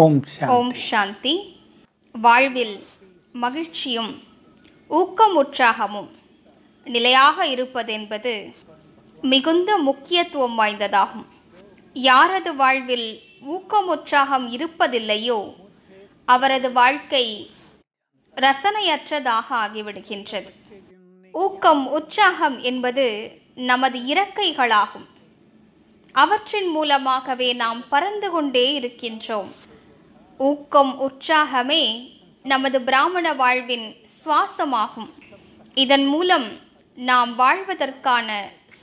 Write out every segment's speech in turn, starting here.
ஓம் ஓம் சாந்தி வாழ்வில் மகிழ்ச்சியும் ஊக்கம் உற்சாகமும் நிலையாக இருப்பதென்பது மிகுந்த முக்கியத்துவம் வாய்ந்ததாகும் யாரது வாழ்வில் ஊக்கம் உற்சாகம் இருப்பதில்லையோ அவரது வாழ்க்கை ரசனையற்றதாக ஆகிவிடுகின்றது ஊக்கம் உற்சாகம் என்பது நமது இறக்கைகளாகும் அவற்றின் மூலமாகவே நாம் பறந்து கொண்டே இருக்கின்றோம் ஊக்கம் உற்சாகமே நமது பிராமண வாழ்வின் சுவாசமாகும் இதன் மூலம் நாம் வாழ்வதற்கான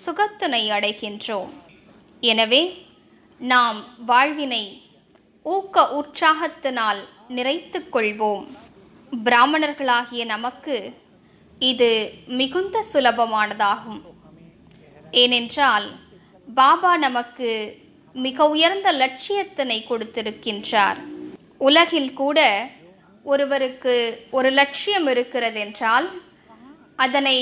சுகத்தினை அடைகின்றோம் எனவே நாம் வாழ்வினை ஊக்க உற்சாகத்தினால் நிறைத்து கொள்வோம் பிராமணர்களாகிய நமக்கு இது மிகுந்த சுலபமானதாகும் ஏனென்றால் பாபா நமக்கு மிக உயர்ந்த லட்சியத்தினை கொடுத்திருக்கின்றார் உலகில் கூட ஒருவருக்கு ஒரு லட்சியம் இருக்கிறது என்றால் அதனை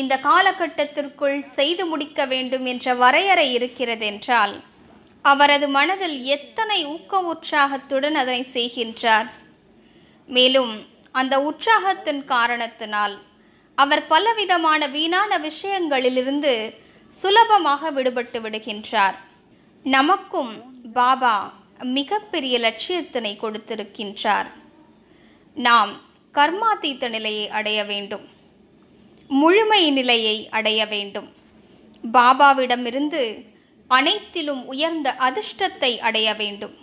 இந்த காலகட்டத்திற்குள் செய்து முடிக்க வேண்டும் என்ற வரையறை இருக்கிறது என்றால் அவரது மனதில் எத்தனை ஊக்க உற்சாகத்துடன் அதனை செய்கின்றார் மேலும் அந்த உற்சாகத்தின் காரணத்தினால் அவர் பலவிதமான வீணான விஷயங்களிலிருந்து சுலபமாக விடுபட்டு விடுகின்றார் நமக்கும் பாபா மிகப்பெரிய லட்சியத்தினை கொடுத்திருக்கின்றார் நாம் கர்மாதீத்த நிலையை அடைய வேண்டும் முழுமை நிலையை அடைய வேண்டும் பாபாவிடமிருந்து அனைத்திலும் உயர்ந்த அதிர்ஷ்டத்தை அடைய வேண்டும்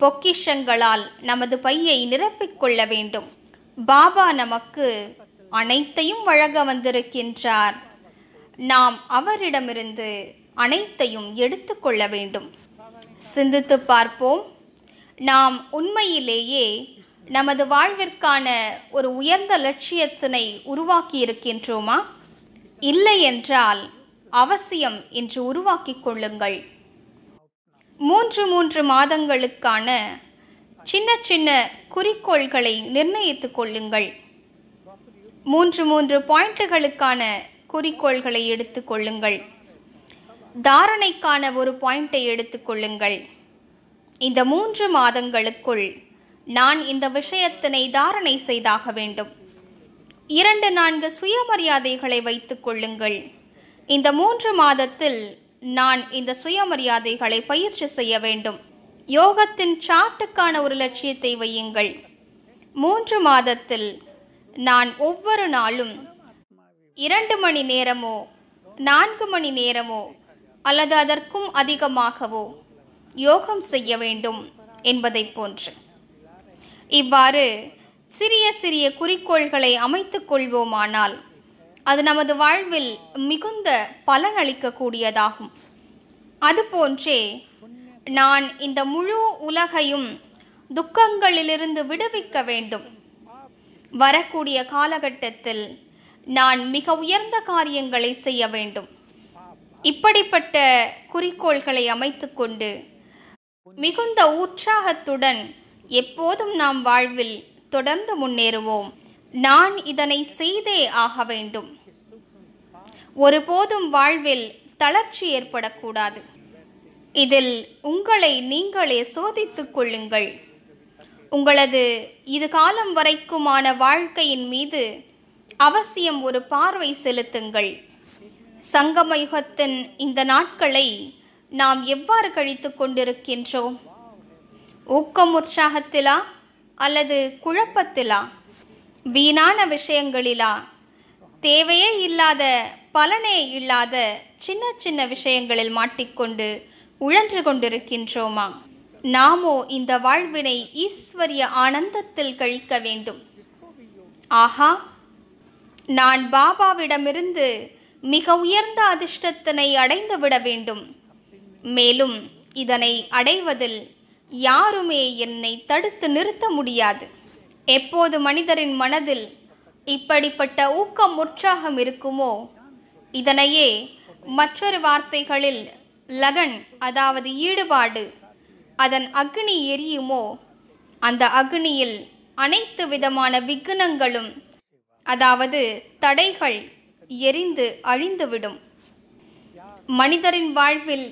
பொக்கிஷங்களால் நமது பையை நிரப்பிக்கொள்ள வேண்டும் பாபா நமக்கு அனைத்தையும் வழங்க வந்திருக்கின்றார் நாம் அவரிடமிருந்து அனைத்தையும் எடுத்துக்கொள்ள வேண்டும் சிந்தித்து பார்ப்போம் நாம் உண்மையிலேயே நமது வாழ்விற்கான ஒரு உயர்ந்த லட்சியத்தினை உருவாக்கி இருக்கின்றோமா இல்லை என்றால் அவசியம் என்று உருவாக்கிக் கொள்ளுங்கள் மூன்று மூன்று மாதங்களுக்கான சின்ன சின்ன குறிக்கோள்களை நிர்ணயித்துக் கொள்ளுங்கள் மூன்று மூன்று பாயிண்ட்டுகளுக்கான குறிக்கோள்களை எடுத்துக்கொள்ளுங்கள் தாரணைக்கான ஒரு பாயிண்டை எடுத்துக்கொள்ளுங்கள் இந்த மூன்று மாதங்களுக்குள் நான் இந்த விஷயத்தினை தாரணை செய்தாக வேண்டும் இரண்டு நான்கு சுயமரியாதைகளை வைத்துக் கொள்ளுங்கள் இந்த மூன்று மாதத்தில் நான் இந்த சுயமரியாதைகளை பயிற்சி செய்ய வேண்டும் யோகத்தின் சாட்டுக்கான ஒரு லட்சியத்தை வையுங்கள் மூன்று மாதத்தில் நான் ஒவ்வொரு நாளும் இரண்டு மணி நேரமோ நான்கு மணி நேரமோ அல்லது அதற்கும் அதிகமாகவோ யோகம் செய்ய வேண்டும் என்பதை போன்று இவ்வாறு சிறிய சிறிய குறிக்கோள்களை அமைத்துக் கொள்வோமானால் அது நமது வாழ்வில் மிகுந்த பலனளிக்கக்கூடியதாகும் அதுபோன்றே நான் இந்த முழு உலகையும் துக்கங்களிலிருந்து விடுவிக்க வேண்டும் வரக்கூடிய காலகட்டத்தில் நான் மிக உயர்ந்த காரியங்களை செய்ய வேண்டும் இப்படிப்பட்ட குறிக்கோள்களை அமைத்துக்கொண்டு மிகுந்த உற்சாகத்துடன் எப்போதும் நாம் வாழ்வில் தொடர்ந்து முன்னேறுவோம் நான் இதனை செய்தே ஆக வேண்டும் ஒருபோதும் வாழ்வில் தளர்ச்சி ஏற்படக்கூடாது இதில் உங்களை நீங்களே சோதித்துக் கொள்ளுங்கள் உங்களது இது காலம் வரைக்குமான வாழ்க்கையின் மீது அவசியம் ஒரு பார்வை செலுத்துங்கள் சங்கமயுகத்தின் இந்த நாட்களை நாம் எவ்வாறு கழித்து கொண்டிருக்கின்றோம் ஊக்கம் உற்சாகத்திலா அல்லது குழப்பத்திலா வீணான விஷயங்களிலா தேவையே இல்லாத பலனே இல்லாத சின்ன சின்ன விஷயங்களில் மாட்டிக்கொண்டு உழன்று கொண்டிருக்கின்றோமா நாமோ இந்த வாழ்வினை ஈஸ்வரிய ஆனந்தத்தில் கழிக்க வேண்டும் ஆஹா நான் பாபாவிடமிருந்து மிக உயர்ந்த அதிர்ஷ்டத்தினை அடைந்துவிட வேண்டும் மேலும் இதனை அடைவதில் யாருமே என்னை தடுத்து நிறுத்த முடியாது எப்போது மனிதரின் மனதில் இப்படிப்பட்ட ஊக்கம் உற்சாகம் இருக்குமோ இதனையே மற்றொரு வார்த்தைகளில் லகன் அதாவது ஈடுபாடு அதன் அக்னி எரியுமோ அந்த அக்னியில் அனைத்து விதமான விக்னங்களும் அதாவது தடைகள் எரிந்து அழிந்துவிடும் மனிதரின் வாழ்வில்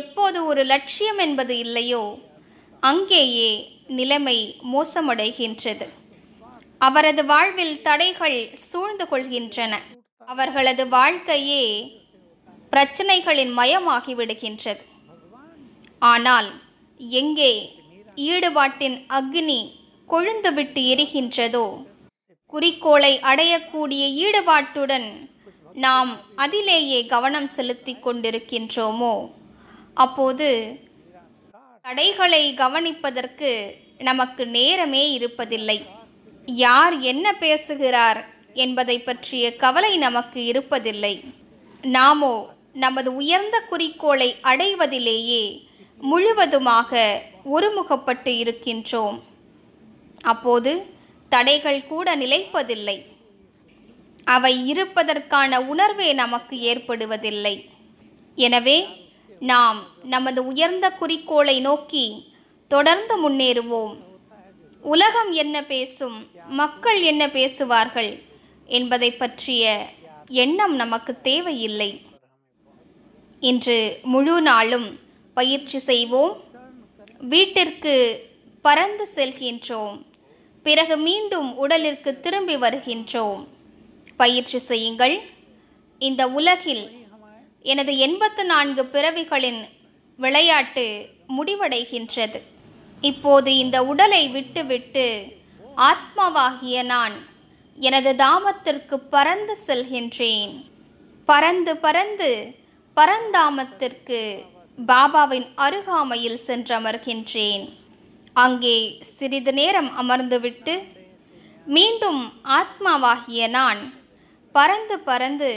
எப்போது ஒரு லட்சியம் என்பது இல்லையோ அங்கேயே நிலைமை மோசமடைகின்றது அவரது வாழ்வில் தடைகள் சூழ்ந்து கொள்கின்றன அவர்களது வாழ்க்கையே பிரச்சனைகளின் மயமாகிவிடுகின்றது ஆனால் எங்கே ஈடுபாட்டின் அக்னி கொழுந்துவிட்டு எரிகின்றதோ குறிக்கோளை அடையக்கூடிய ஈடுபாட்டுடன் நாம் அதிலேயே கவனம் செலுத்தி கொண்டிருக்கின்றோமோ அப்போது தடைகளை கவனிப்பதற்கு நமக்கு நேரமே இருப்பதில்லை யார் என்ன பேசுகிறார் என்பதை பற்றிய கவலை நமக்கு இருப்பதில்லை நாமோ நமது உயர்ந்த குறிக்கோளை அடைவதிலேயே முழுவதுமாக ஒருமுகப்பட்டு இருக்கின்றோம் அப்போது தடைகள் கூட நிலைப்பதில்லை அவை இருப்பதற்கான உணர்வே நமக்கு ஏற்படுவதில்லை எனவே நாம் நமது உயர்ந்த குறிக்கோளை நோக்கி தொடர்ந்து முன்னேறுவோம் உலகம் என்ன பேசும் மக்கள் என்ன பேசுவார்கள் என்பதை பற்றிய எண்ணம் நமக்கு தேவையில்லை இன்று முழு நாளும் பயிற்சி செய்வோம் வீட்டிற்கு பறந்து செல்கின்றோம் பிறகு மீண்டும் உடலிற்கு திரும்பி வருகின்றோம் பயிற்சி செய்யுங்கள் இந்த உலகில் எனது எண்பத்து நான்கு பிறவிகளின் விளையாட்டு முடிவடைகின்றது இப்போது இந்த உடலை விட்டுவிட்டு ஆத்மாவாகிய நான் எனது தாமத்திற்கு பறந்து செல்கின்றேன் பறந்து பறந்து பரந்தாமத்திற்கு பாபாவின் அருகாமையில் சென்றமர்கின்றேன் அங்கே சிறிது நேரம் அமர்ந்துவிட்டு மீண்டும் ஆத்மாவாகிய நான் பறந்து பறந்து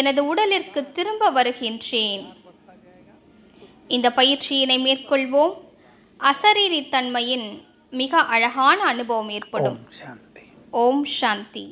எனது உடலிற்கு திரும்ப வருகின்றேன் இந்த பயிற்சியினை மேற்கொள்வோம் அசரீரித்தன்மையின் மிக அழகான அனுபவம் ஏற்படும் ஓம் சாந்தி